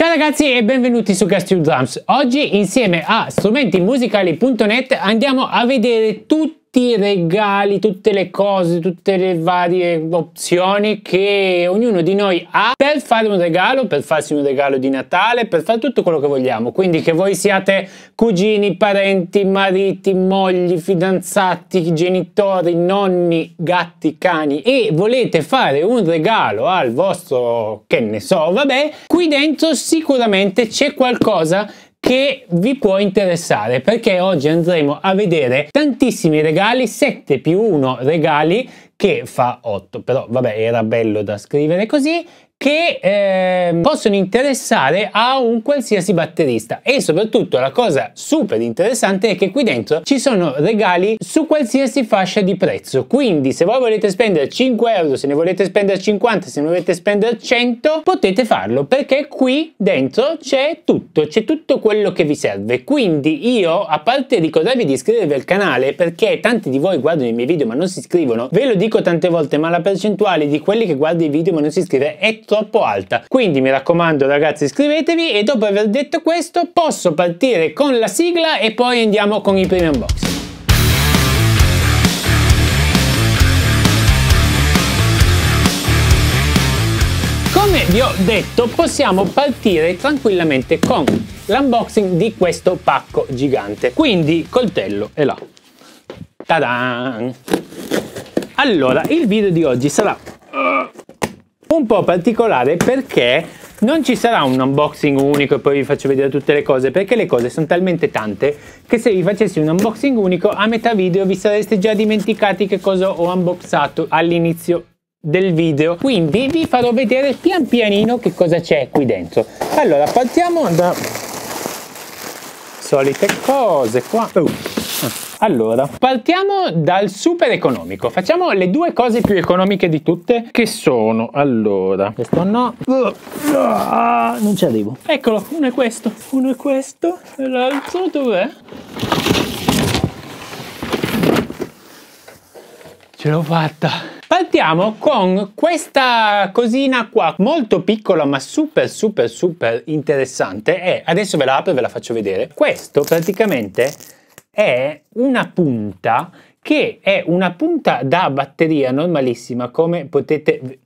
Ciao ragazzi e benvenuti su Gas Drums. Oggi insieme a strumentimusicali.net andiamo a vedere tutto tutti i regali, tutte le cose, tutte le varie opzioni che ognuno di noi ha per fare un regalo, per farsi un regalo di Natale, per fare tutto quello che vogliamo. Quindi che voi siate cugini, parenti, mariti, mogli, fidanzati, genitori, nonni, gatti, cani e volete fare un regalo al vostro, che ne so, vabbè, qui dentro sicuramente c'è qualcosa che vi può interessare perché oggi andremo a vedere tantissimi regali 7 più 1 regali che fa 8 però vabbè era bello da scrivere così che eh, possono interessare a un qualsiasi batterista e soprattutto la cosa super interessante è che qui dentro ci sono regali su qualsiasi fascia di prezzo quindi se voi volete spendere 5 euro se ne volete spendere 50 se ne volete spendere 100 potete farlo perché qui dentro c'è tutto c'è tutto quello che vi serve quindi io a parte ricordarvi di iscrivervi al canale perché tanti di voi guardano i miei video ma non si iscrivono ve lo dico tante volte ma la percentuale di quelli che guardano i video ma non si iscrive è troppo alta. Quindi mi raccomando ragazzi iscrivetevi e dopo aver detto questo posso partire con la sigla e poi andiamo con i primi unboxing. Come vi ho detto possiamo partire tranquillamente con l'unboxing di questo pacco gigante. Quindi coltello è là. Tadan! Allora, il video di oggi sarà un po' particolare perché non ci sarà un unboxing unico e poi vi faccio vedere tutte le cose perché le cose sono talmente tante che se vi facessi un unboxing unico a metà video vi sareste già dimenticati che cosa ho unboxato all'inizio del video quindi vi farò vedere pian pianino che cosa c'è qui dentro allora partiamo da solite cose qua oh Allora, partiamo dal super economico. Facciamo le due cose più economiche di tutte, che sono, allora, questo no, ah, non ci arrivo. Eccolo, uno è questo, uno è questo, e l'altro dov'è? Ce l'ho fatta! Partiamo con questa cosina qua, molto piccola ma super super super interessante e eh, adesso ve la apro e ve la faccio vedere. Questo praticamente è una punta che è una punta da batteria normalissima come potete vedere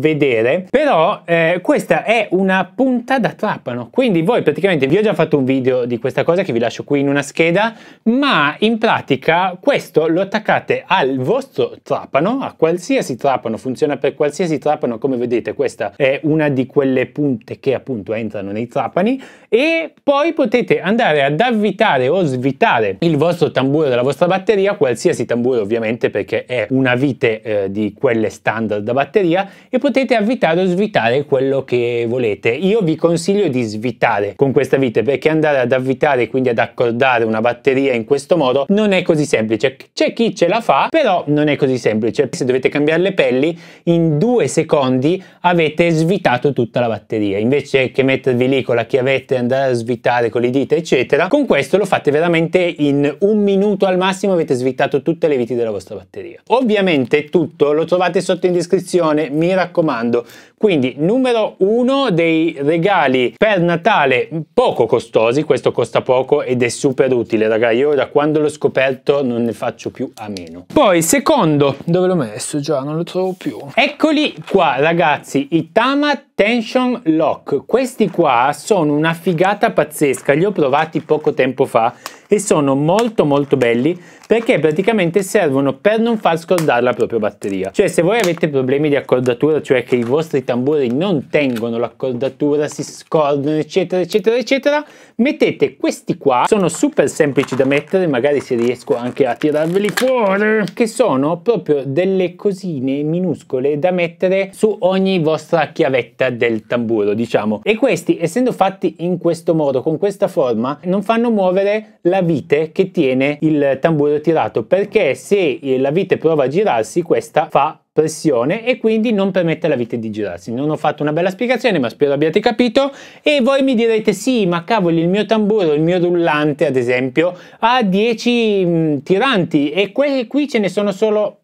vedere però eh, questa è una punta da trapano quindi voi praticamente vi ho già fatto un video di questa cosa che vi lascio qui in una scheda ma in pratica questo lo attaccate al vostro trapano a qualsiasi trapano funziona per qualsiasi trapano come vedete questa è una di quelle punte che appunto entrano nei trapani e poi potete andare ad avvitare o svitare il vostro tamburo della vostra batteria qualsiasi tamburo ovviamente perché è una vite eh, di quelle standard da batteria e potete avvitare o svitare quello che volete. Io vi consiglio di svitare con questa vite perché andare ad avvitare, quindi ad accordare una batteria in questo modo, non è così semplice. C'è chi ce la fa, però non è così semplice. Se dovete cambiare le pelli, in due secondi avete svitato tutta la batteria. Invece che mettervi lì con la chiavetta e andare a svitare con le dita, eccetera, con questo lo fate veramente in un minuto al massimo avete svitato tutte le viti della vostra batteria. Ovviamente tutto lo trovate sotto in descrizione, mi raccomando raccomando. Quindi numero uno dei regali per Natale poco costosi, questo costa poco ed è super utile ragazzi, io da quando l'ho scoperto non ne faccio più a meno. Poi secondo, dove l'ho messo già, non lo trovo più. Eccoli qua ragazzi, i Tamat Tension Lock, questi qua sono una figata pazzesca, li ho provati poco tempo fa e sono molto molto belli perché praticamente servono per non far scordare la propria batteria. Cioè se voi avete problemi di accordatura, cioè che i vostri tamburi non tengono l'accordatura, si scordano eccetera eccetera eccetera, mettete questi qua, sono super semplici da mettere, magari se riesco anche a tirarveli fuori, che sono proprio delle cosine minuscole da mettere su ogni vostra chiavetta vita del tamburo, diciamo. E questi, essendo fatti in questo modo, con questa forma, non fanno muovere la vite che tiene il tamburo tirato, perché se eh, la vite prova a girarsi, questa fa pressione e quindi non permette alla vite di girarsi. Non ho fatto una bella spiegazione, ma spero abbiate capito. E voi mi direte: sì, ma cavoli, il mio tamburo, il mio rullante, ad esempio, ha 10 mm, tiranti e que- qui ce ne sono solo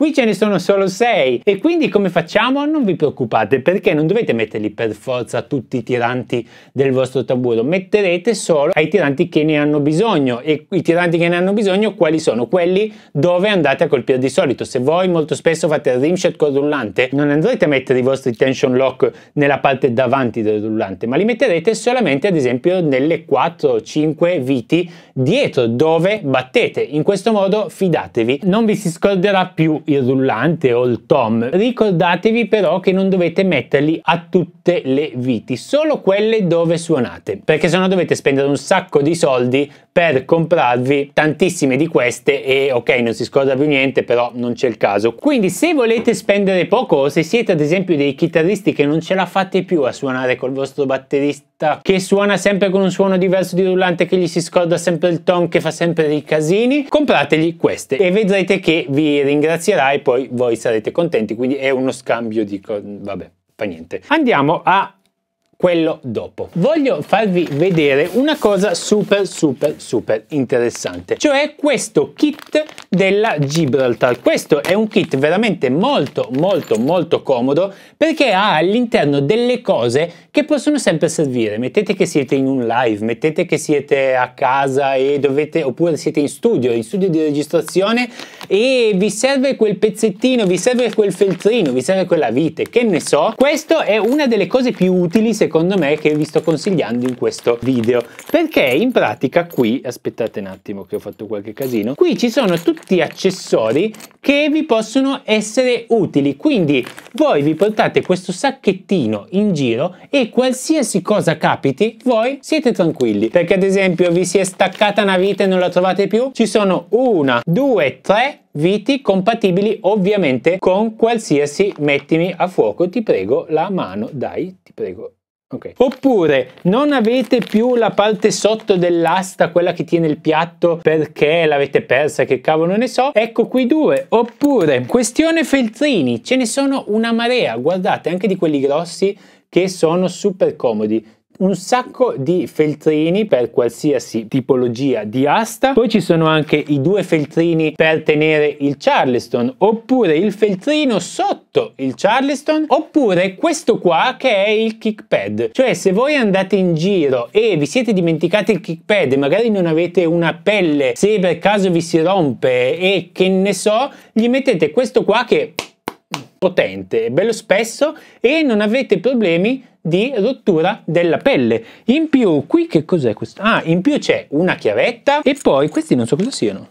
Qui ce ne sono solo 6 e quindi come facciamo? Non vi preoccupate perché non dovete metterli per forza tutti i tiranti del vostro taburo, metterete solo ai tiranti che ne hanno bisogno e i tiranti che ne hanno bisogno quali sono? Quelli dove andate a colpire di solito. Se voi molto spesso fate il rimshot col rullante non andrete a mettere i vostri tension lock nella parte davanti del rullante ma li metterete solamente ad esempio nelle 4-5 viti dietro dove battete. In questo modo fidatevi non vi si scorderà più il rullante o il tom. Ricordatevi però che non dovete metterli a tutte le viti, solo quelle dove suonate, perché sennò dovete spendere un sacco di soldi per comprarvi tantissime di queste e ok non si scorda più niente però non c'è il caso. Quindi se volete spendere poco o se siete ad esempio dei chitarristi che non ce la fate più a suonare col vostro batterista che suona sempre con un suono diverso di rullante che gli si scorda sempre il tom che fa sempre dei casini, comprategli queste e vedrete che vi ringrazierà e poi voi sarete contenti, quindi è uno scambio di... vabbè, fa niente. Andiamo a quello dopo. Voglio farvi vedere una cosa super super super interessante, cioè questo kit della Gibraltar. Questo è un kit veramente molto molto molto comodo perché ha all'interno delle cose che possono sempre servire. Mettete che siete in un live, mettete che siete a casa e dovete, oppure siete in studio, in studio di registrazione e vi serve quel pezzettino, vi serve quel feltrino, vi serve quella vite, che ne so. Questa è una delle cose più utili secondo me che vi sto consigliando in questo video, perché in pratica qui, aspettate un attimo che ho fatto qualche casino, qui ci sono tutti accessori che vi possono essere utili, quindi voi vi portate questo sacchettino in giro e e qualsiasi cosa capiti voi siete tranquilli perché ad esempio vi si è staccata una vita e non la trovate più ci sono una due tre viti compatibili ovviamente con qualsiasi mettimi a fuoco ti prego la mano dai ti prego Okay. Oppure non avete più la parte sotto dell'asta, quella che tiene il piatto perché l'avete persa, che cavolo ne so. Ecco qui due. Oppure questione feltrini, ce ne sono una marea, guardate anche di quelli grossi che sono super comodi un sacco di feltrini per qualsiasi tipologia di asta poi ci sono anche i due feltrini per tenere il charleston oppure il feltrino sotto il charleston oppure questo qua che è il kick pad cioè se voi andate in giro e vi siete dimenticati il kick pad e magari non avete una pelle se per caso vi si rompe e che ne so gli mettete questo qua che potente, è bello spesso e non avete problemi di rottura della pelle. In più, qui che cos'è questo? Ah, in più c'è una chiavetta e poi questi non so cosa siano.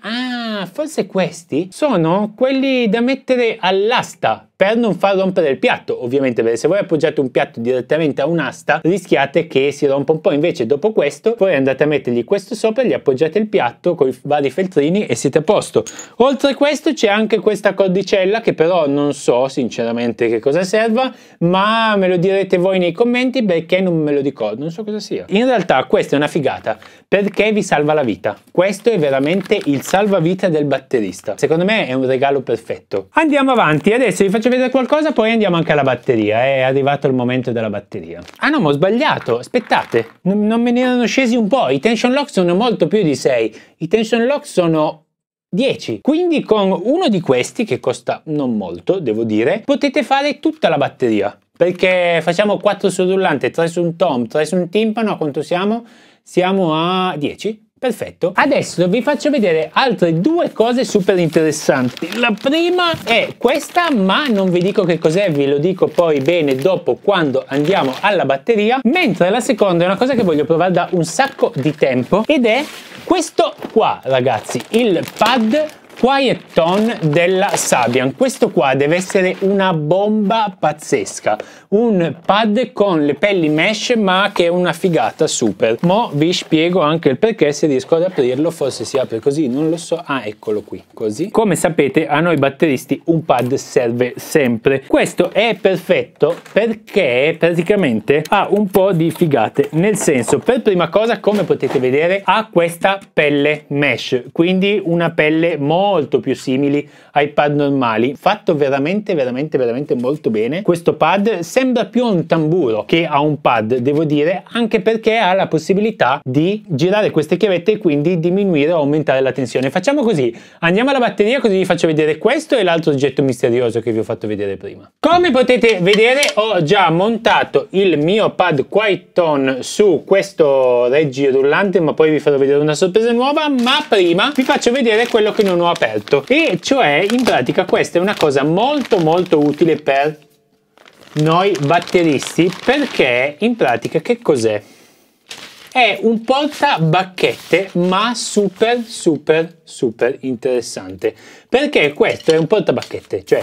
Ah, forse questi sono quelli da mettere all'asta per non far rompere il piatto ovviamente perché se voi appoggiate un piatto direttamente a un'asta rischiate che si rompa un po' invece dopo questo voi andate a mettergli questo sopra gli appoggiate il piatto con i vari feltrini e siete a posto oltre a questo c'è anche questa cordicella che però non so sinceramente che cosa serva ma me lo direte voi nei commenti perché non me lo ricordo non so cosa sia in realtà questa è una figata perché vi salva la vita questo è veramente il salvavita del batterista secondo me è un regalo perfetto andiamo avanti adesso vi faccio faccio vedere qualcosa, poi andiamo anche alla batteria. Eh, è arrivato il momento della batteria. Ah no, ma ho sbagliato. Aspettate, non, non me ne erano scesi un po'. I tension lock sono molto più di 6. I tension lock sono 10. Quindi con uno di questi, che costa non molto, devo dire, potete fare tutta la batteria. Perché facciamo 4 sul rullante, 3 su un tom, 3 su un timpano, a quanto siamo? Siamo a 10. Perfetto, adesso vi faccio vedere altre due cose super interessanti. La prima è questa, ma non vi dico che cos'è, ve lo dico poi bene dopo quando andiamo alla batteria. Mentre la seconda è una cosa che voglio provare da un sacco di tempo ed è questo qua, ragazzi, il pad Quiet Tone della Sabian. Questo qua deve essere una bomba pazzesca. Un pad con le pelli mesh ma che è una figata super. Mo vi spiego anche il perché se riesco ad aprirlo, forse si apre così, non lo so. Ah, eccolo qui, così. Come sapete a noi batteristi un pad serve sempre. Questo è perfetto perché praticamente ha un po' di figate. Nel senso, per prima cosa, come potete vedere, ha questa pelle mesh, quindi una pelle molto molto più simili ai pad normali, fatto veramente veramente veramente molto bene. Questo pad sembra più un tamburo che a un pad, devo dire, anche perché ha la possibilità di girare queste chiavette e quindi diminuire o aumentare la tensione. Facciamo così, andiamo alla batteria così vi faccio vedere questo e l'altro oggetto misterioso che vi ho fatto vedere prima. Come potete vedere ho già montato il mio pad Quaiton su questo reggi rullante ma poi vi farò vedere una sorpresa nuova ma prima vi faccio vedere quello che non ho aperto e cioè in pratica questa è una cosa molto molto utile per noi batteristi perché in pratica che cos'è? È un porta bacchette ma super super super interessante perché questo è un porta bacchette cioè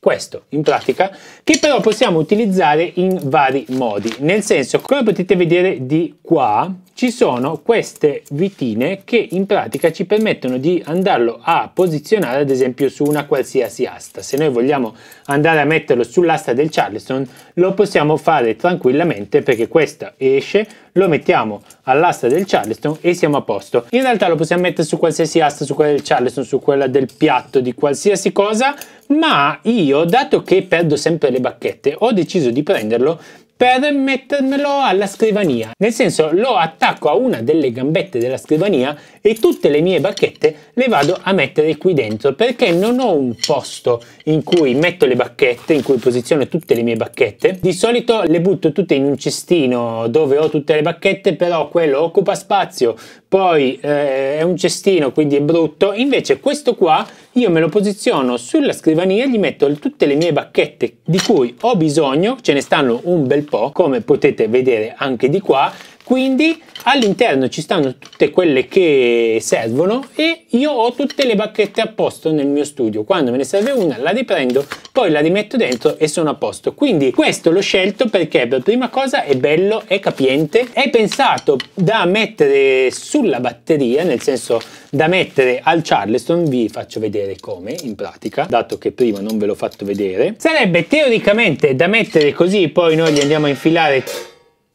questo in pratica che però possiamo utilizzare in vari modi nel senso come potete vedere di qua ci sono queste vitine che in pratica ci permettono di andarlo a posizionare ad esempio su una qualsiasi asta. Se noi vogliamo andare a metterlo sull'asta del Charleston lo possiamo fare tranquillamente perché questa esce, lo mettiamo all'asta del Charleston e siamo a posto. In realtà lo possiamo mettere su qualsiasi asta, su quella del Charleston, su quella del piatto, di qualsiasi cosa, ma io dato che perdo sempre le bacchette ho deciso di prenderlo per mettermelo alla scrivania. Nel senso lo attacco a una delle gambette della scrivania e tutte le mie bacchette le vado a mettere qui dentro perché non ho un posto in cui metto le bacchette, in cui posiziono tutte le mie bacchette. Di solito le butto tutte in un cestino dove ho tutte le bacchette, però quello occupa spazio, poi eh, è un cestino quindi è brutto invece questo qua io me lo posiziono sulla scrivania gli metto tutte le mie bacchette di cui ho bisogno ce ne stanno un bel po' come potete vedere anche di qua quindi all'interno ci stanno tutte quelle che servono e io ho tutte le bacchette a posto nel mio studio quando me ne serve una la riprendo poi la rimetto dentro e sono a posto quindi questo l'ho scelto perché per prima cosa è bello è capiente è pensato da mettere sulla batteria nel senso da mettere al Charleston vi faccio vedere come in pratica dato che prima non ve l'ho fatto vedere sarebbe teoricamente da mettere così poi noi gli andiamo a infilare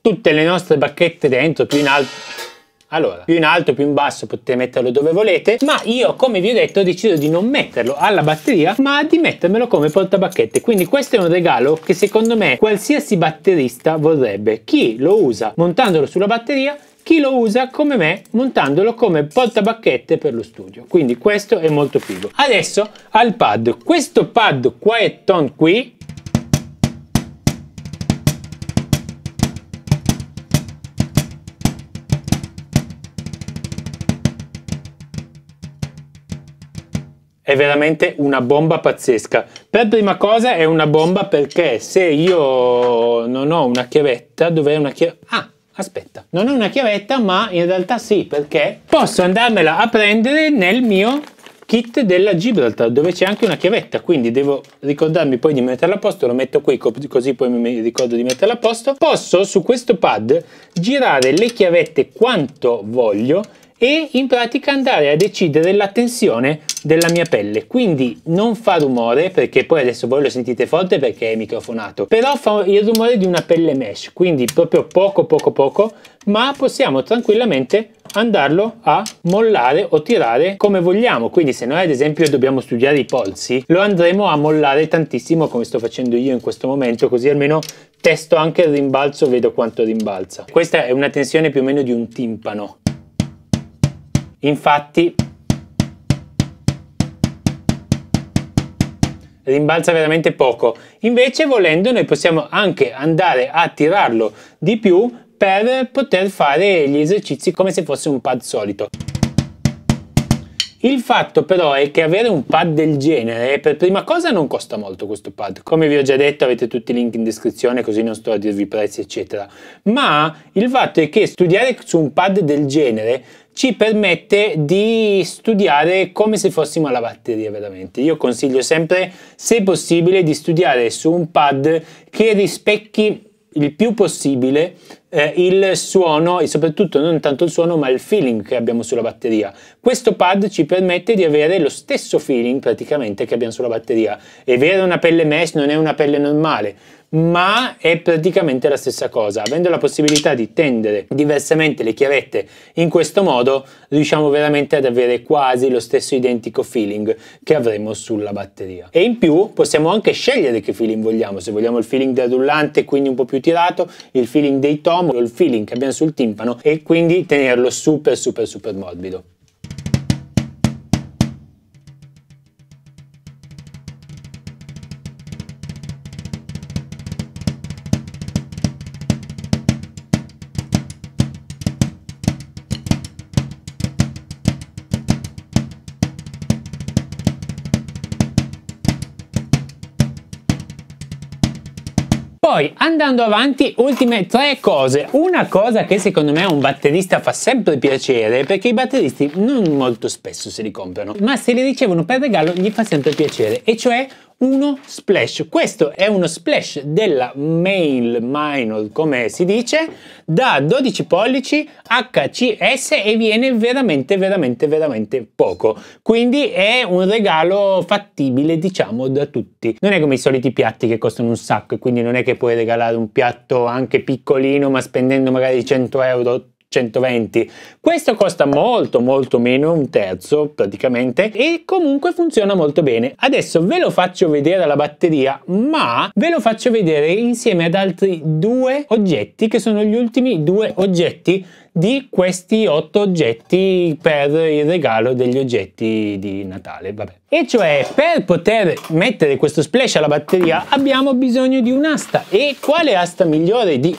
tutte le nostre bacchette dentro, più in alto... Allora, più in alto, più in basso, potete metterlo dove volete, ma io, come vi ho detto, ho deciso di non metterlo alla batteria, ma di mettermelo come portabacchette. Quindi questo è un regalo che secondo me qualsiasi batterista vorrebbe. Chi lo usa montandolo sulla batteria chi lo usa come me montandolo come portabacchette per lo studio quindi questo è molto figo adesso al pad questo pad Quiet Tone qui è veramente una bomba pazzesca. Per prima cosa è una bomba perché se io non ho una chiavetta, dovrei una chiavetta... Ah! Aspetta, non ho una chiavetta, ma in realtà sì, perché posso andarmela a prendere nel mio kit della Gibraltar dove c'è anche una chiavetta quindi devo ricordarmi poi di metterla a posto lo metto qui così poi mi ricordo di metterla a posto posso su questo pad girare le chiavette quanto voglio e in pratica andare a decidere la tensione della mia pelle quindi non fa rumore perché poi adesso voi lo sentite forte perché è microfonato però fa il rumore di una pelle mesh quindi proprio poco poco poco ma possiamo tranquillamente andarlo a mollare o tirare come vogliamo quindi se noi ad esempio dobbiamo studiare i polsi lo andremo a mollare tantissimo come sto facendo io in questo momento così almeno testo anche il rimbalzo vedo quanto rimbalza questa è una tensione più o meno di un timpano Infatti rimbalza veramente poco. Invece volendo noi possiamo anche andare a tirarlo di più per poter fare gli esercizi come se fosse un pad solito. Il fatto però è che avere un pad del genere, per prima cosa non costa molto questo pad. Come vi ho già detto avete tutti i link in descrizione così non sto a dirvi i prezzi eccetera. Ma il fatto è che studiare su un pad del genere ci permette di studiare come se fossimo alla batteria veramente. Io consiglio sempre, se possibile, di studiare su un pad che rispecchi il più possibile eh, il suono e soprattutto non tanto il suono ma il feeling che abbiamo sulla batteria. Questo pad ci permette di avere lo stesso feeling praticamente che abbiamo sulla batteria. È vero una pelle mesh non è una pelle normale, ma è praticamente la stessa cosa. Avendo la possibilità di tendere diversamente le chiavette in questo modo, riusciamo veramente ad avere quasi lo stesso identico feeling che avremo sulla batteria. E in più possiamo anche scegliere che feeling vogliamo, se vogliamo il feeling del rullante, quindi un po' più tirato, il feeling dei tom, o il feeling che abbiamo sul timpano e quindi tenerlo super super super morbido. Poi andando avanti, ultime tre cose. Una cosa che secondo me a un batterista fa sempre piacere, perché i batteristi non molto spesso se li comprano, ma se li ricevono per regalo gli fa sempre piacere, e cioè uno splash. Questo è uno splash della Mail Minor, come si dice, da 12 pollici HCS e viene veramente, veramente, veramente poco. Quindi è un regalo fattibile, diciamo, da tutti. Non è come i soliti piatti che costano un sacco e quindi non è che puoi regalare un piatto anche piccolino, ma spendendo magari 100 euro 120. Questo costa molto molto meno, un terzo praticamente, e comunque funziona molto bene. Adesso ve lo faccio vedere la batteria, ma ve lo faccio vedere insieme ad altri due oggetti, che sono gli ultimi due oggetti di questi otto oggetti per il regalo degli oggetti di Natale, vabbè. E cioè, per poter mettere questo splash alla batteria abbiamo bisogno di un'asta. E quale asta migliore di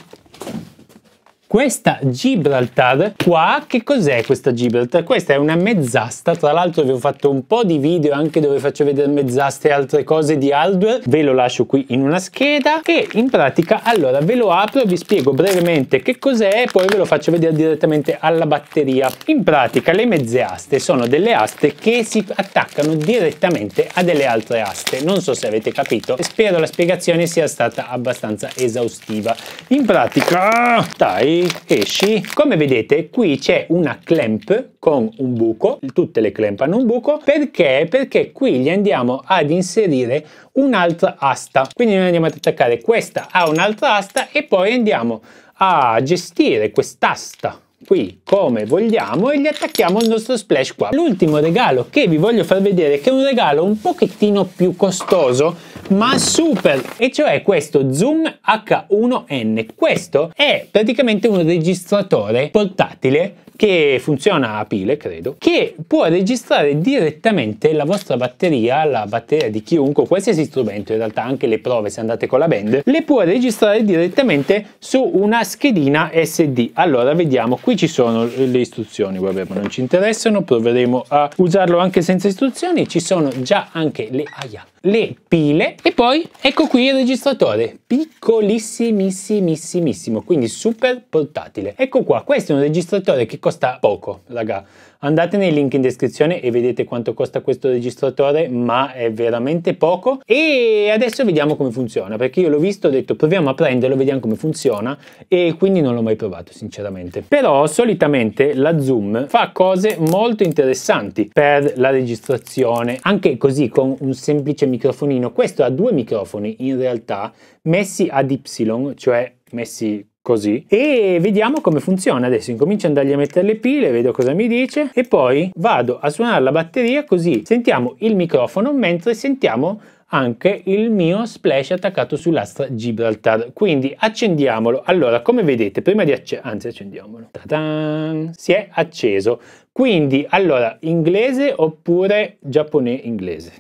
questa Gibraltar qua, che cos'è questa Gibraltar? Questa è una mezzasta, tra l'altro vi ho fatto un po' di video anche dove faccio vedere mezzaste e altre cose di hardware, ve lo lascio qui in una scheda e in pratica allora ve lo apro e vi spiego brevemente che cos'è e poi ve lo faccio vedere direttamente alla batteria. In pratica le mezze aste sono delle aste che si attaccano direttamente a delle altre aste, non so se avete capito, spero la spiegazione sia stata abbastanza esaustiva. In pratica, dai, esci. Come vedete qui c'è una clamp con un buco, tutte le clamp hanno un buco, perché? Perché qui gli andiamo ad inserire un'altra asta. Quindi noi andiamo ad attaccare questa a un'altra asta e poi andiamo a gestire quest'asta qui come vogliamo e gli attacchiamo il nostro splash qua. L'ultimo regalo che vi voglio far vedere che è un regalo un pochettino più costoso ma super e cioè questo Zoom H1N. Questo è praticamente un registratore portatile che funziona a pile, credo, che può registrare direttamente la vostra batteria, la batteria di chiunque, qualsiasi strumento, in realtà anche le prove se andate con la band, le può registrare direttamente su una schedina SD. Allora, vediamo, qui ci sono le istruzioni, vabbè, ma non ci interessano, proveremo a usarlo anche senza istruzioni, ci sono già anche le aia le pile e poi ecco qui il registratore piccolissimissimissimo quindi super portatile ecco qua questo è un registratore che costa costa poco, raga. Andate nei link in descrizione e vedete quanto costa questo registratore, ma è veramente poco. E adesso vediamo come funziona, perché io l'ho visto, ho detto proviamo a prenderlo, vediamo come funziona, e quindi non l'ho mai provato, sinceramente. Però solitamente la Zoom fa cose molto interessanti per la registrazione, anche così con un semplice microfonino. Questo ha due microfoni, in realtà, messi ad Y, cioè messi così e vediamo come funziona adesso incomincio ad andargli a mettere le pile vedo cosa mi dice e poi vado a suonare la batteria così sentiamo il microfono mentre sentiamo anche il mio splash attaccato sull'astra Gibraltar quindi accendiamolo allora come vedete prima di accendere anzi accendiamolo si è acceso quindi allora inglese oppure giapponese inglese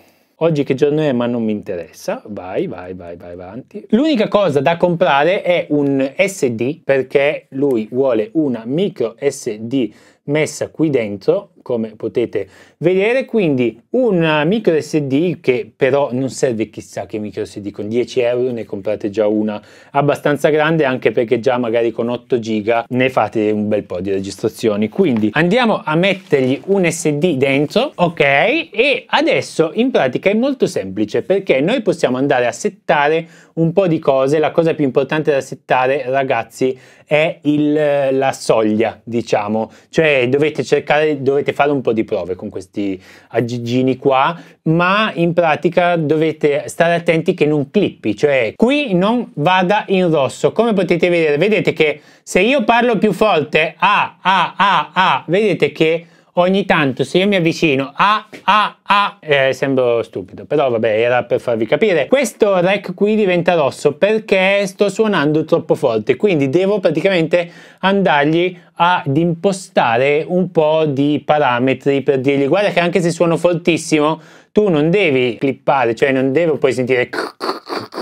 Oggi che giorno è ma non mi interessa, vai, vai, vai, vai avanti. L'unica cosa da comprare è un SD perché lui vuole una micro SD messa qui dentro come potete vedere quindi un micro SD che però non serve chissà che micro SD con 10 euro ne comprate già una abbastanza grande anche perché già magari con 8 giga ne fate un bel po' di registrazioni quindi andiamo a mettergli un SD dentro ok e adesso in pratica è molto semplice perché noi possiamo andare a settare un po' di cose la cosa più importante da settare ragazzi è il, la soglia diciamo cioè dovete cercare, dovete fare un po' di prove con questi aggeggini qua, ma in pratica dovete stare attenti che non clippi, cioè qui non vada in rosso. Come potete vedere, vedete che se io parlo più forte, a, a, a, a, vedete che ogni tanto se io mi avvicino a a a eh, sembro stupido però vabbè era per farvi capire questo rack qui diventa rosso perché sto suonando troppo forte quindi devo praticamente andargli ad impostare un po' di parametri per dirgli guarda che anche se suono fortissimo tu non devi clippare, cioè non devo poi sentire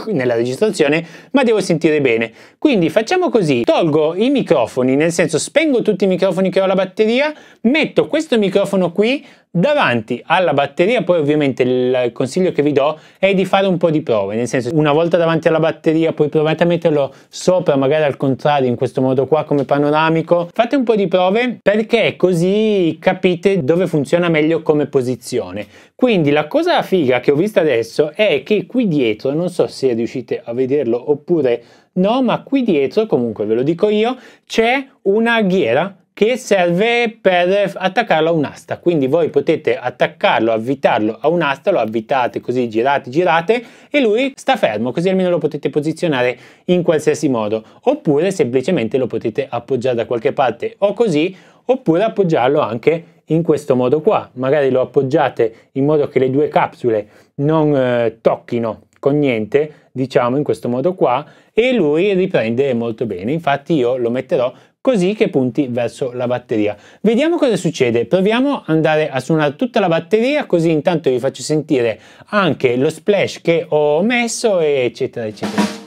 nella registrazione, ma devo sentire bene. Quindi facciamo così, tolgo i microfoni, nel senso spengo tutti i microfoni che ho la batteria, metto questo microfono qui Davanti alla batteria poi ovviamente il consiglio che vi do è di fare un po' di prove, nel senso una volta davanti alla batteria poi provate a metterlo sopra magari al contrario in questo modo qua come panoramico, fate un po' di prove perché così capite dove funziona meglio come posizione. Quindi la cosa figa che ho visto adesso è che qui dietro, non so se riuscite a vederlo oppure no, ma qui dietro comunque ve lo dico io, c'è una ghiera che serve per attaccarlo a un'asta. Quindi voi potete attaccarlo, avvitarlo a un'asta, lo avvitate così, girate, girate e lui sta fermo, così almeno lo potete posizionare in qualsiasi modo. Oppure semplicemente lo potete appoggiare da qualche parte o così, oppure appoggiarlo anche in questo modo qua. Magari lo appoggiate in modo che le due capsule non eh, tocchino con niente, diciamo in questo modo qua, e lui riprende molto bene. Infatti io lo metterò così che punti verso la batteria. Vediamo cosa succede, proviamo ad andare a suonare tutta la batteria così intanto vi faccio sentire anche lo splash che ho messo eccetera eccetera.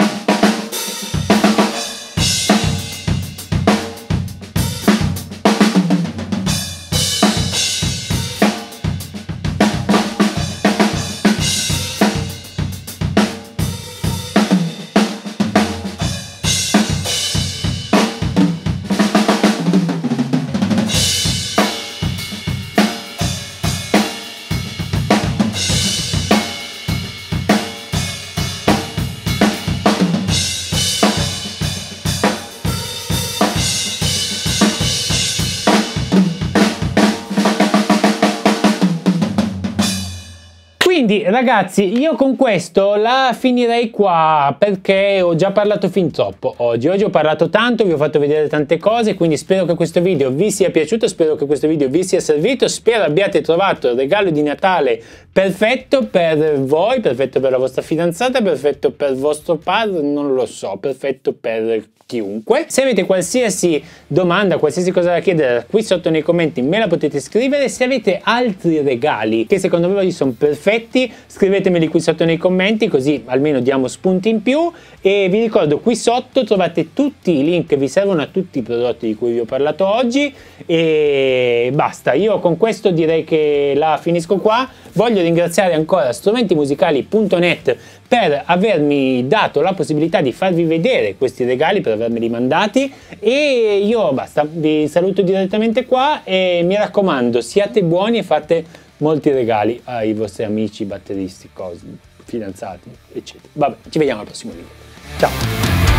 Quindi ragazzi io con questo la finirei qua perché ho già parlato fin troppo oggi. Oggi ho parlato tanto, vi ho fatto vedere tante cose quindi spero che questo video vi sia piaciuto, spero che questo video vi sia servito, spero abbiate trovato il regalo di Natale perfetto per voi, perfetto per la vostra fidanzata, perfetto per vostro padre, non lo so, perfetto per chiunque. Se avete qualsiasi domanda, qualsiasi cosa da chiedere qui sotto nei commenti me la potete scrivere, se avete altri regali che secondo voi sono perfetti argomenti, scrivetemeli qui sotto nei commenti così almeno diamo spunti in più e vi ricordo qui sotto trovate tutti i link che vi servono a tutti i prodotti di cui vi ho parlato oggi e basta, io con questo direi che la finisco qua, voglio ringraziare ancora strumentimusicali.net per avermi dato la possibilità di farvi vedere questi regali, per avermeli mandati e io basta, vi saluto direttamente qua e mi raccomando siate buoni e fate molti regali ai vostri amici batteristi, cosmi, fidanzati, eccetera. Vabbè, ci vediamo al prossimo video. Ciao!